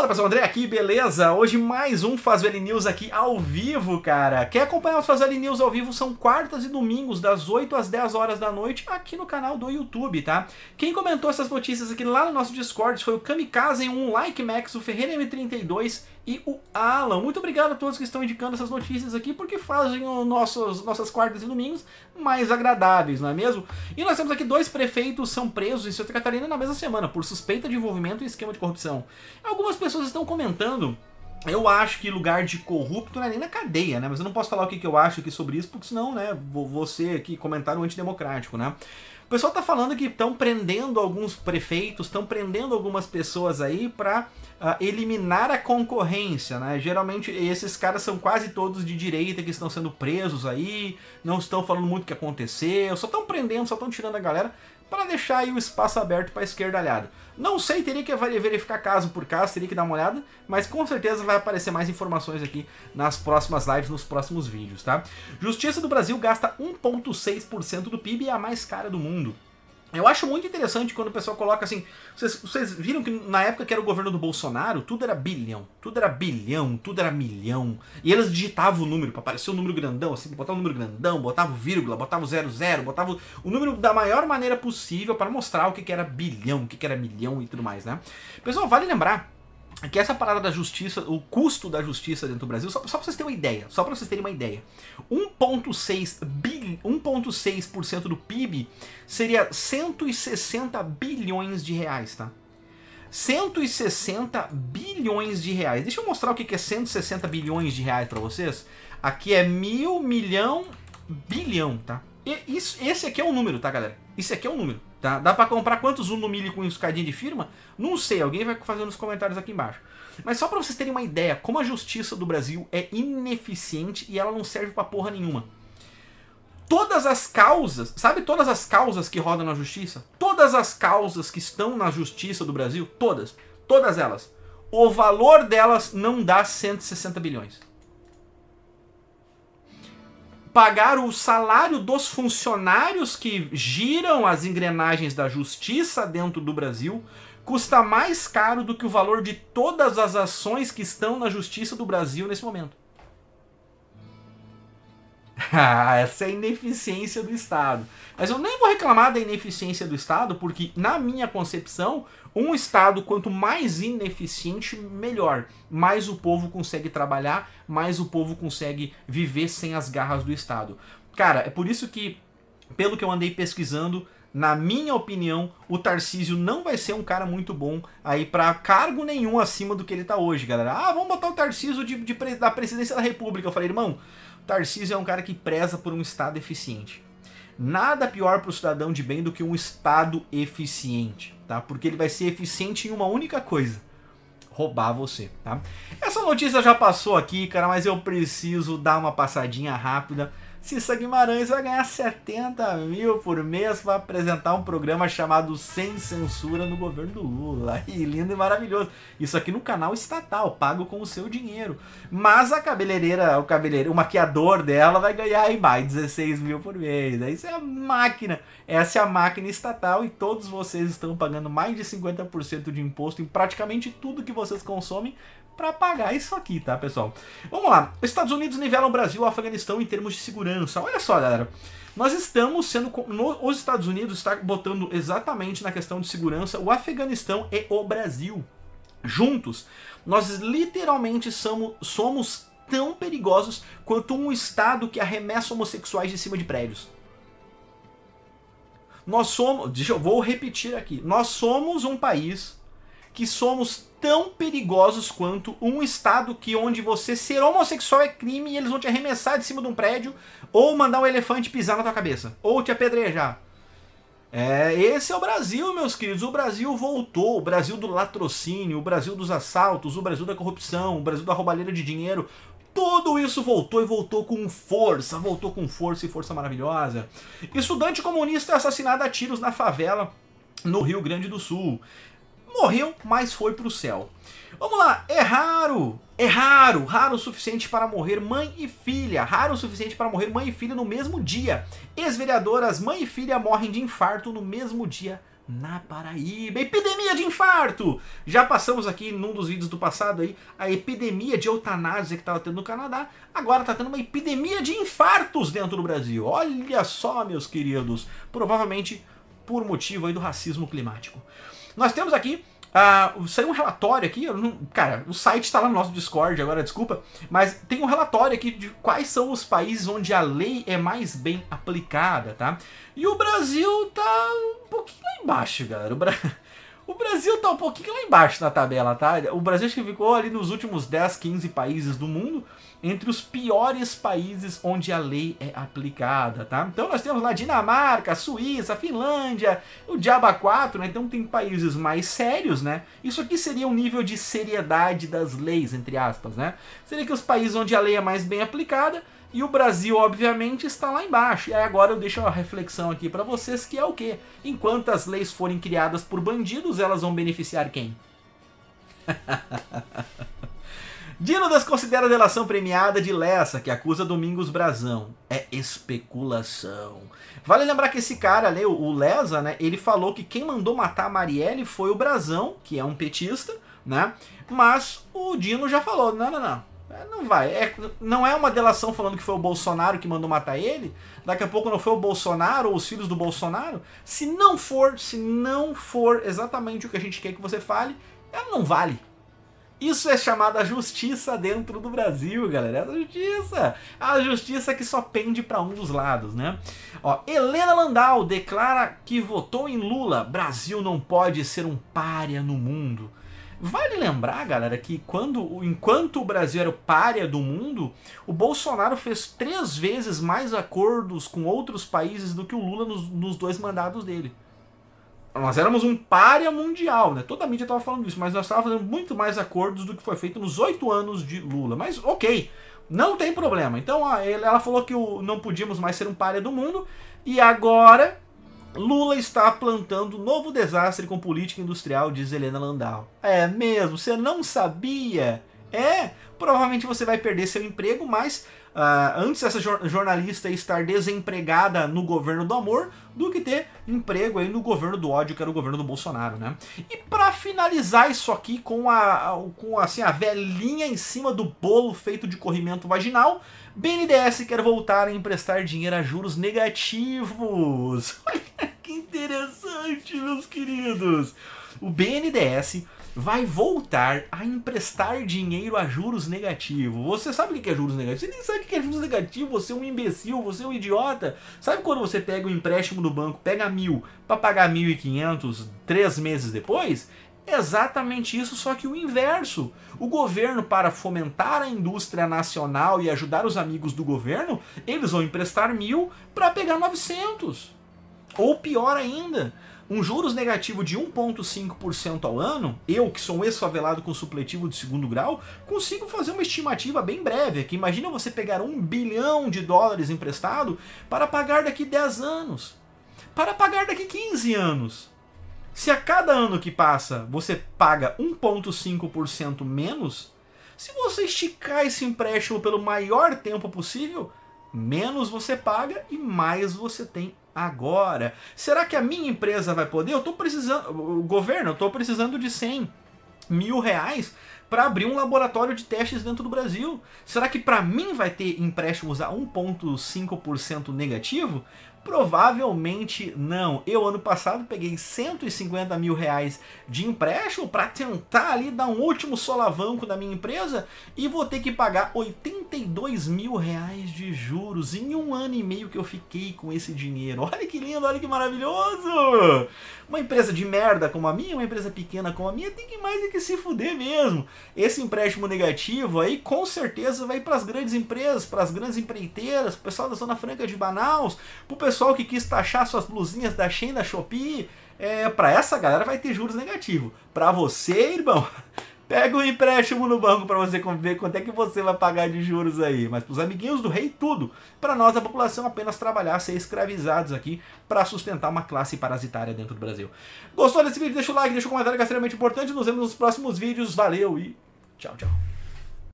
Fala pessoal, André aqui, beleza? Hoje mais um Fazer News aqui ao vivo, cara. Quer acompanhar os Fazer News ao vivo? São quartas e domingos, das 8 às 10 horas da noite, aqui no canal do YouTube, tá? Quem comentou essas notícias aqui lá no nosso Discord foi o Kamikaze, um Like Max, o Ferreira M32 e o Alan. Muito obrigado a todos que estão indicando essas notícias aqui, porque fazem o nossos, nossas quartas e domingos mais agradáveis, não é mesmo? E nós temos aqui dois prefeitos são presos em Santa Catarina na mesma semana por suspeita de envolvimento em esquema de corrupção. Algumas pessoas estão comentando eu acho que lugar de corrupto não é nem na cadeia, né? Mas eu não posso falar o que, que eu acho aqui sobre isso, porque senão, né, você ser aqui comentário antidemocrático, né? O pessoal tá falando que estão prendendo alguns prefeitos, estão prendendo algumas pessoas aí para uh, ah, eliminar a concorrência, né? Geralmente esses caras são quase todos de direita que estão sendo presos aí, não estão falando muito o que aconteceu, só estão prendendo, só estão tirando a galera para deixar aí o espaço aberto para a esquerdalhada. Não sei, teria que verificar caso por caso, teria que dar uma olhada, mas com certeza vai aparecer mais informações aqui nas próximas lives, nos próximos vídeos, tá? Justiça do Brasil gasta 1,6% do PIB e é a mais cara do mundo. Eu acho muito interessante quando o pessoal coloca assim. Vocês, vocês, viram que na época que era o governo do Bolsonaro, tudo era bilhão, tudo era bilhão, tudo era milhão. E eles digitavam o número para aparecer o um número grandão, assim, botava o um número grandão, o vírgula, o zero zero, botava o número da maior maneira possível para mostrar o que, que era bilhão, o que, que era milhão e tudo mais, né? Pessoal, vale lembrar que essa parada da justiça, o custo da justiça dentro do Brasil, só, só pra vocês terem uma ideia, só pra vocês terem uma ideia, 1,6% do PIB seria 160 bilhões de reais, tá? 160 bilhões de reais. Deixa eu mostrar o que é 160 bilhões de reais para vocês. Aqui é mil, milhão, bilhão, tá? isso, esse aqui é um número, tá, galera? Isso aqui é um número, tá? Dá pra comprar quantos um no milho com escadinha de firma? Não sei, alguém vai fazer nos comentários aqui embaixo. Mas só pra vocês terem uma ideia, como a justiça do Brasil é ineficiente e ela não serve pra porra nenhuma. Todas as causas, sabe todas as causas que rodam na justiça? Todas as causas que estão na justiça do Brasil, todas, todas elas. O valor delas não dá 160 bilhões pagar o salário dos funcionários que giram as engrenagens da justiça dentro do Brasil custa mais caro do que o valor de todas as ações que estão na justiça do Brasil nesse momento. Essa é a ineficiência do Estado. Mas eu nem vou reclamar da ineficiência do Estado, porque, na minha concepção, um Estado, quanto mais ineficiente, melhor. Mais o povo consegue trabalhar, mais o povo consegue viver sem as garras do Estado. Cara, é por isso que, pelo que eu andei pesquisando, na minha opinião, o Tarcísio não vai ser um cara muito bom aí para cargo nenhum acima do que ele tá hoje, galera. Ah, vamos botar o Tarcísio de, de, da presidência da República. Eu falei, irmão, o Tarcísio é um cara que preza por um Estado eficiente. Nada pior para o cidadão de bem do que um Estado eficiente, tá? Porque ele vai ser eficiente em uma única coisa: roubar você, tá? Essa notícia já passou aqui, cara, mas eu preciso dar uma passadinha rápida Cissa Guimarães vai ganhar 70 mil por mês para apresentar um programa chamado Sem Censura no governo do Lula. E lindo e maravilhoso. Isso aqui no canal estatal, pago com o seu dinheiro. Mas a cabeleireira, o cabeleireiro, o maquiador dela vai ganhar aí mais 16 mil por mês. Isso é a máquina. Essa é a máquina estatal e todos vocês estão pagando mais de 50% de imposto em praticamente tudo que vocês consomem para pagar isso aqui, tá, pessoal? Vamos lá. Os Estados Unidos nivelam o Brasil e o Afeganistão em termos de segurança Olha só, galera. Nós estamos sendo. No, os Estados Unidos está botando exatamente na questão de segurança o Afeganistão e o Brasil. Juntos, nós literalmente somos, somos tão perigosos quanto um Estado que arremessa homossexuais de cima de prédios. Nós somos. Deixa eu vou repetir aqui. Nós somos um país que somos tão perigosos quanto um estado que onde você ser homossexual é crime e eles vão te arremessar de cima de um prédio ou mandar um elefante pisar na tua cabeça ou te apedrejar. É, esse é o Brasil, meus queridos. O Brasil voltou, o Brasil do latrocínio, o Brasil dos assaltos, o Brasil da corrupção, o Brasil da roubalheira de dinheiro. Tudo isso voltou e voltou com força, voltou com força e força maravilhosa. Estudante comunista assassinado a tiros na favela no Rio Grande do Sul morreu, mas foi pro céu. Vamos lá, é raro, é raro, raro o suficiente para morrer mãe e filha, raro o suficiente para morrer mãe e filha no mesmo dia. Ex-vereadoras, mãe e filha morrem de infarto no mesmo dia na Paraíba. Epidemia de infarto! Já passamos aqui num dos vídeos do passado aí, a epidemia de eutanásia que estava tendo no Canadá. Agora está tendo uma epidemia de infartos dentro do Brasil. Olha só, meus queridos. Provavelmente por motivo aí do racismo climático. Nós temos aqui Uh, saiu um relatório aqui, não, cara, o site está lá no nosso Discord agora, desculpa, mas tem um relatório aqui de quais são os países onde a lei é mais bem aplicada, tá? E o Brasil tá um pouquinho lá embaixo, galera. O, Bra... O Brasil tá um pouquinho lá embaixo na tabela, tá? O Brasil acho que ficou ali nos últimos 10, 15 países do mundo entre os piores países onde a lei é aplicada, tá? Então nós temos lá Dinamarca, Suíça, Finlândia, o Diaba 4, né? Então tem países mais sérios, né? Isso aqui seria um nível de seriedade das leis, entre aspas, né? Seria que os países onde a lei é mais bem aplicada e o Brasil, obviamente, está lá embaixo. E aí agora eu deixo uma reflexão aqui para vocês, que é o quê? Enquanto as leis forem criadas por bandidos, elas vão beneficiar quem? Dino considera a delação premiada de Lessa, que acusa Domingos Brazão. É especulação. Vale lembrar que esse cara ali, né, o Lessa, né? Ele falou que quem mandou matar a Marielle foi o Brazão, que é um petista, né? Mas o Dino já falou, não, não, não. É, não vai. É, não é uma delação falando que foi o Bolsonaro que mandou matar ele. Daqui a pouco não foi o Bolsonaro ou os filhos do Bolsonaro. Se não for, se não for exatamente o que a gente quer que você fale, ela é, não vale. Isso é chamada justiça dentro do Brasil, galera. Essa é justiça. A justiça que só pende para um dos lados, né? Ó, Helena Landau declara que votou em Lula. Brasil não pode ser um párea no mundo. Vale lembrar, galera, que quando, enquanto o Brasil era o párea do mundo, o Bolsonaro fez três vezes mais acordos com outros países do que o Lula nos, nos dois mandados dele. Nós éramos um párea mundial, né? Toda a mídia estava falando isso, mas nós estávamos fazendo muito mais acordos do que foi feito nos oito anos de Lula. Mas ok, não tem problema. Então ela falou que o, não podíamos mais ser um párea do mundo, e agora Lula está plantando novo desastre com política industrial, diz Helena Landau. É mesmo, você não sabia? É, provavelmente você vai perder seu emprego, mas uh, antes essa jor jornalista estar desempregada no governo do amor do que ter emprego aí no governo do ódio, que era o governo do Bolsonaro, né? E para finalizar isso aqui com a, com assim, a velhinha em cima do bolo feito de corrimento vaginal, BNDES quer voltar a emprestar dinheiro a juros negativos. Olha meus queridos. O BNDES vai voltar a emprestar dinheiro a juros negativos. Você sabe o que é juros negativos? Você nem sabe o que é juros negativos, você é um imbecil, você é um idiota. Sabe quando você pega um empréstimo do banco, pega mil, para pagar mil e quinhentos três meses depois? exatamente isso, só que o inverso. O governo, para fomentar a indústria nacional e ajudar os amigos do governo, eles vão emprestar mil para pegar 900. Ou pior ainda, um juros negativo de 1,5% ao ano, eu que sou um ex-favelado com supletivo de segundo grau, consigo fazer uma estimativa bem breve Que Imagina você pegar um bilhão de dólares emprestado para pagar daqui 10 anos, para pagar daqui 15 anos. Se a cada ano que passa você paga 1,5% menos, se você esticar esse empréstimo pelo maior tempo possível, Menos você paga e mais você tem agora. Será que a minha empresa vai poder? Eu estou precisando, o governo, eu estou precisando de 100 mil reais para abrir um laboratório de testes dentro do Brasil? Será que para mim vai ter empréstimos a 1,5% negativo? Provavelmente não. Eu ano passado peguei 150 mil reais de empréstimo para tentar ali dar um último solavanco na minha empresa e vou ter que pagar 82 mil reais de juros em um ano e meio que eu fiquei com esse dinheiro. Olha que lindo, olha que maravilhoso! Uma empresa de merda como a minha, uma empresa pequena como a minha, tem que mais do que se fuder mesmo. Esse empréstimo negativo aí com certeza vai para as grandes empresas, para as grandes empreiteiras, pro pessoal da Zona Franca de Manaus, pro pessoal que quis taxar suas blusinhas da Shein, da Shopee. É, para essa galera vai ter juros negativo. Para você, irmão, Pega um empréstimo no banco para você ver quanto é que você vai pagar de juros aí. Mas para os amiguinhos do rei, tudo. Para nós, a população, apenas trabalhar, ser escravizados aqui para sustentar uma classe parasitária dentro do Brasil. Gostou desse vídeo? Deixa o like, deixa o comentário que é extremamente importante. Nos vemos nos próximos vídeos. Valeu e tchau, tchau.